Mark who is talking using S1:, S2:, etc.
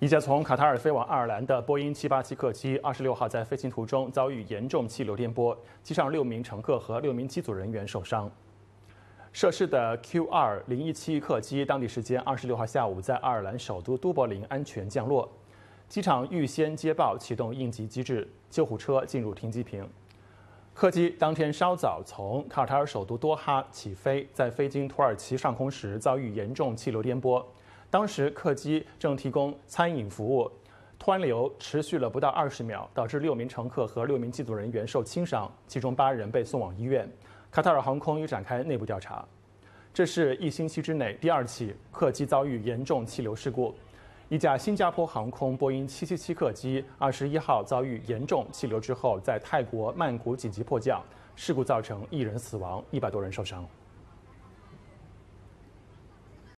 S1: 一架从卡塔尔飞往爱尔兰的波音787客机，二十六号在飞行途中遭遇严重气流颠簸，机上六名乘客和六名机组人员受伤。涉事的 Q2017 客机，当地时间二十六号下午在爱尔兰首都都柏林安全降落，机场预先接报启动应急机制，救护车进入停机坪。客机当天稍早从卡塔尔首都多哈起飞，在飞经土耳其上空时遭遇严重气流颠簸。当时客机正提供餐饮服务，湍流持续了不到二十秒，导致六名乘客和六名机组人员受轻伤，其中八人被送往医院。卡塔尔航空已展开内部调查。这是一星期之内第二起客机遭遇严重气流事故。一架新加坡航空波音777客机21号遭遇严重气流之后，在泰国曼谷紧急迫降，事故造成一人死亡，一百多人受伤。